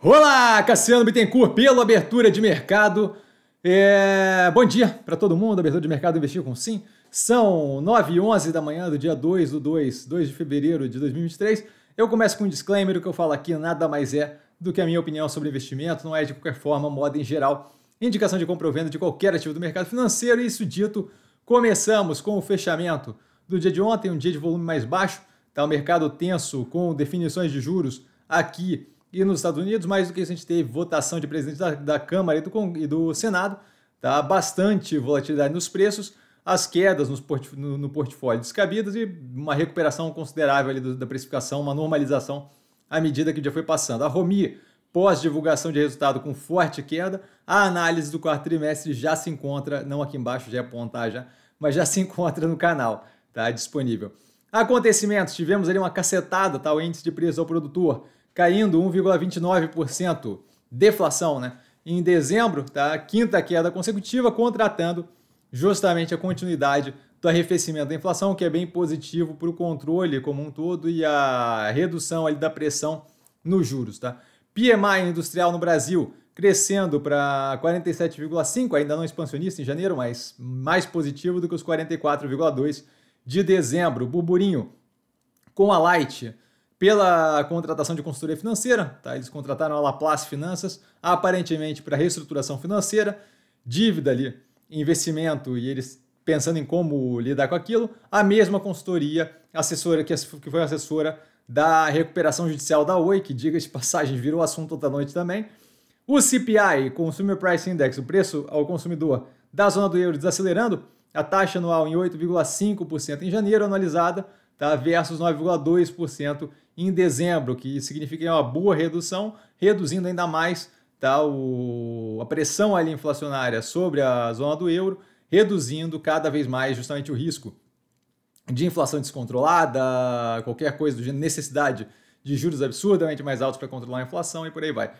Olá, Cassiano Bittencourt, pela abertura de mercado. É... Bom dia para todo mundo, abertura de mercado Investir com Sim. São 9 h 11 da manhã do dia 2 do 2, 2 de fevereiro de 2023. Eu começo com um disclaimer, o que eu falo aqui nada mais é do que a minha opinião sobre investimento, não é de qualquer forma, moda em geral, indicação de compra ou venda de qualquer ativo do mercado financeiro. E isso dito, começamos com o fechamento do dia de ontem, um dia de volume mais baixo, tá? O mercado tenso com definições de juros aqui e nos Estados Unidos, mais do que isso a gente teve votação de presidente da, da Câmara e do, e do, Senado, tá? bastante volatilidade nos preços, as quedas nos portf no, no, portfólio descabidas e uma recuperação considerável ali do, da precificação, uma normalização à medida que o dia foi passando. A Romi, pós-divulgação de resultado com forte queda, a análise do quarto trimestre já se encontra, não aqui embaixo, já é apontar já, mas já se encontra no canal, tá? Disponível. Acontecimentos, tivemos ali uma cacetada, tá? O índice de preço ao produtor caindo 1,29%. Deflação, né? Em dezembro, tá? quinta queda consecutiva, contratando justamente a continuidade do arrefecimento da inflação, que é bem positivo para o controle como um todo e a redução ali da pressão nos juros, tá? PMI industrial no Brasil crescendo para 47,5, ainda não expansionista em janeiro, mas mais positivo do que os 44,2 de dezembro. Burburinho com a Light pela contratação de consultoria financeira. Tá? Eles contrataram a Laplace Finanças, aparentemente para reestruturação financeira, dívida ali, investimento, e eles pensando em como lidar com aquilo. A mesma consultoria, assessora que foi assessora da recuperação judicial da Oi, que, diga de passagem, virou assunto da noite também. O CPI, Consumer Price Index, o preço ao consumidor da zona do euro desacelerando, a taxa anual em 8,5% em janeiro, anualizada, tá? versus 9,2% em dezembro, que significa é uma boa redução, reduzindo ainda mais tá, o, a pressão ali inflacionária sobre a zona do euro, reduzindo cada vez mais justamente o risco de inflação descontrolada, qualquer coisa de necessidade de juros absurdamente mais altos para controlar a inflação e por aí vai.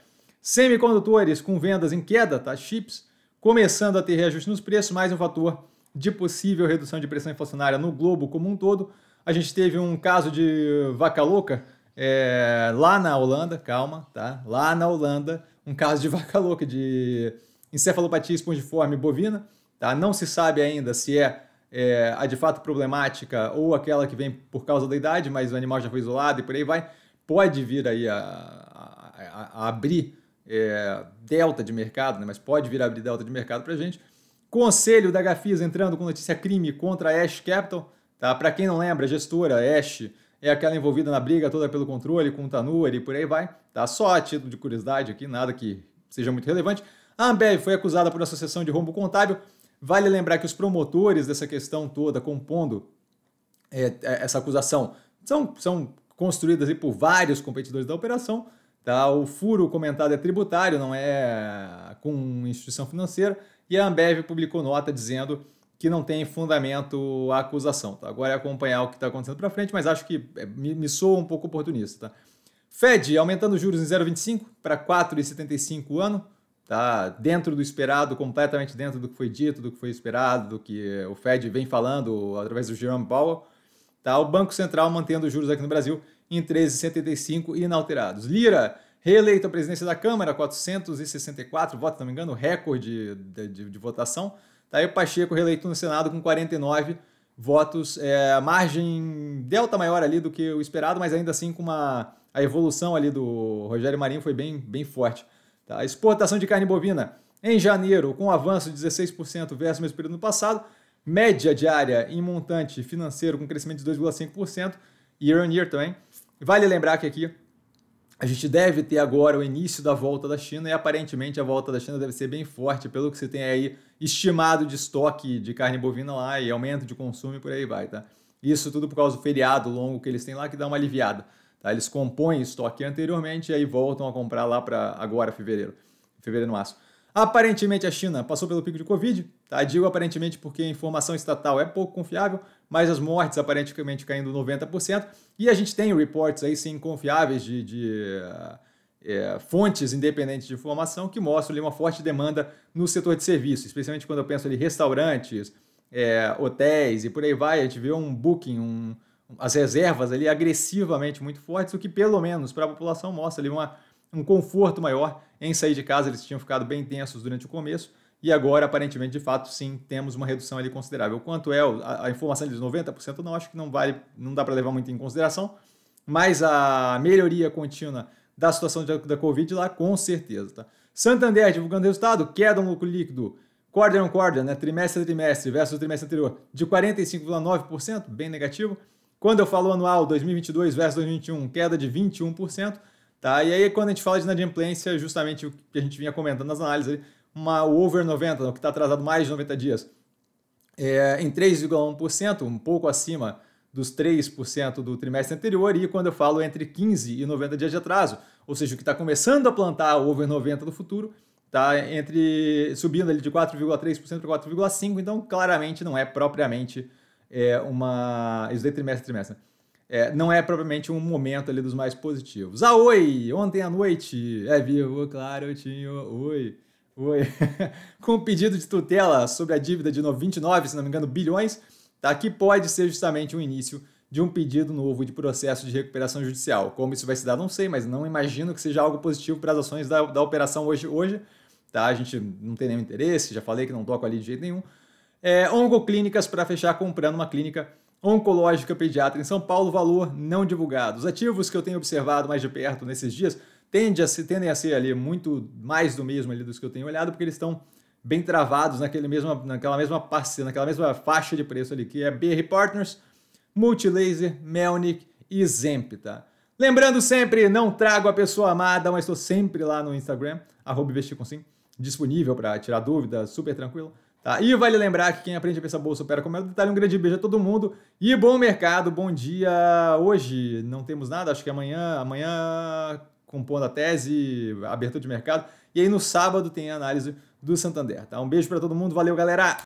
Semicondutores com vendas em queda, tá? Chips começando a ter reajuste nos preços, mais um fator de possível redução de pressão inflacionária no globo como um todo. A gente teve um caso de vaca louca é, lá na Holanda, calma, tá? Lá na Holanda, um caso de vaca louca de encefalopatia espongiforme bovina, tá? Não se sabe ainda se é, é a de fato problemática ou aquela que vem por causa da idade, mas o animal já foi isolado e por aí vai. Pode vir aí a, a, a abrir é, delta de mercado, né? mas pode vir a abrir delta de mercado para gente. Conselho da Gafisa entrando com notícia crime contra a Ash Capital. Tá? Para quem não lembra, a gestora, Ash, é aquela envolvida na briga toda pelo controle com o Tanuri e por aí vai. Tá? Só a título de curiosidade aqui, nada que seja muito relevante. A Ambev foi acusada por associação de rombo contábil. Vale lembrar que os promotores dessa questão toda, compondo é, é essa acusação, são, são construídas por vários competidores da operação. Tá? O furo comentado é tributário, não é com instituição financeira. E a Ambev publicou nota dizendo que não tem fundamento a acusação. Tá? Agora é acompanhar o que está acontecendo para frente, mas acho que é, me, me soa um pouco oportunista. Tá? Fed aumentando juros em 0,25 para 4,75 ano, tá dentro do esperado, completamente dentro do que foi dito, do que foi esperado, do que o Fed vem falando através do Jerome Powell. Tá? O Banco Central mantendo os juros aqui no Brasil em 13,75 inalterados. Lira reeleito à presidência da Câmara, 464 votos, se não me engano, recorde de, de, de votação. Tá aí o Pacheco reeleito no Senado com 49 votos, é, margem delta maior ali do que o esperado, mas ainda assim com uma a evolução ali do Rogério Marinho foi bem, bem forte. Tá? A exportação de carne bovina em janeiro, com um avanço de 16% versus o mesmo período no passado, média diária em montante financeiro com crescimento de 2,5% year on year também. Vale lembrar que aqui a gente deve ter agora o início da volta da China e aparentemente a volta da China deve ser bem forte, pelo que você tem aí estimado de estoque de carne bovina lá e aumento de consumo e por aí vai, tá? Isso tudo por causa do feriado longo que eles têm lá que dá uma aliviada, tá? Eles compõem estoque anteriormente e aí voltam a comprar lá para agora, fevereiro, fevereiro, março. Aparentemente a China passou pelo pico de Covid, tá? Digo aparentemente porque a informação estatal é pouco confiável, mas as mortes aparentemente caindo 90%. E a gente tem reportes aí, sim, confiáveis de, de é, fontes independentes de informação que mostram ali uma forte demanda no setor de serviço, especialmente quando eu penso ali restaurantes, é, hotéis e por aí vai. A gente vê um booking, um, as reservas ali agressivamente muito fortes, o que pelo menos para a população mostra ali uma, um conforto maior em sair de casa. Eles tinham ficado bem tensos durante o começo e agora, aparentemente, de fato, sim, temos uma redução ali considerável. Quanto é a, a informação de 90%, não acho que não vale, não dá para levar muito em consideração, mas a melhoria contínua da situação da, da Covid lá, com certeza, tá? Santander divulgando resultado, queda no lucro líquido, quarter on é quarter, né, trimestre a trimestre versus o trimestre anterior, de 45,9%, bem negativo. Quando eu falo anual 2022 versus 2021, queda de 21%, tá? E aí quando a gente fala de inadimplência, justamente o que a gente vinha comentando nas análises, uma over 90, que está atrasado mais de 90 dias, é, em 3,1%, um pouco acima dos 3% do trimestre anterior, e quando eu falo entre 15 e 90 dias de atraso, ou seja, o que está começando a plantar a over 90 do futuro, está entre subindo ali de 4,3% para 4,5%, então claramente não é propriamente é, uma. Isso daí é trimestre trimestre, né? É, não é propriamente um momento ali dos mais positivos. Ah, oi! Ontem à noite, é vivo, claro, eu tinha. Oi! Oi. com o pedido de tutela sobre a dívida de 29, se não me engano, bilhões, tá? que pode ser justamente o início de um pedido novo de processo de recuperação judicial. Como isso vai se dar, não sei, mas não imagino que seja algo positivo para as ações da, da operação hoje, hoje. Tá? A gente não tem nenhum interesse, já falei que não toco ali de jeito nenhum. É, oncoclínicas para fechar comprando uma clínica oncológica pediatra em São Paulo, valor não divulgado. Os ativos que eu tenho observado mais de perto nesses dias tende a se, tendem a ser ali muito mais do mesmo ali dos que eu tenho olhado, porque eles estão bem travados naquele mesmo, naquela mesma parceira, naquela mesma faixa de preço ali, que é BR Partners, Multilaser, Melnick e Zemp, tá? Lembrando sempre, não trago a pessoa amada, mas estou sempre lá no Instagram, arroba disponível para tirar dúvidas super tranquilo. Tá? E vale lembrar que quem aprende a pensar bolsa opera com é o detalhe. Um grande beijo a todo mundo e bom mercado, bom dia. Hoje não temos nada, acho que amanhã, amanhã compondo a tese, abertura de mercado. E aí no sábado tem a análise do Santander. Tá? Um beijo para todo mundo, valeu galera!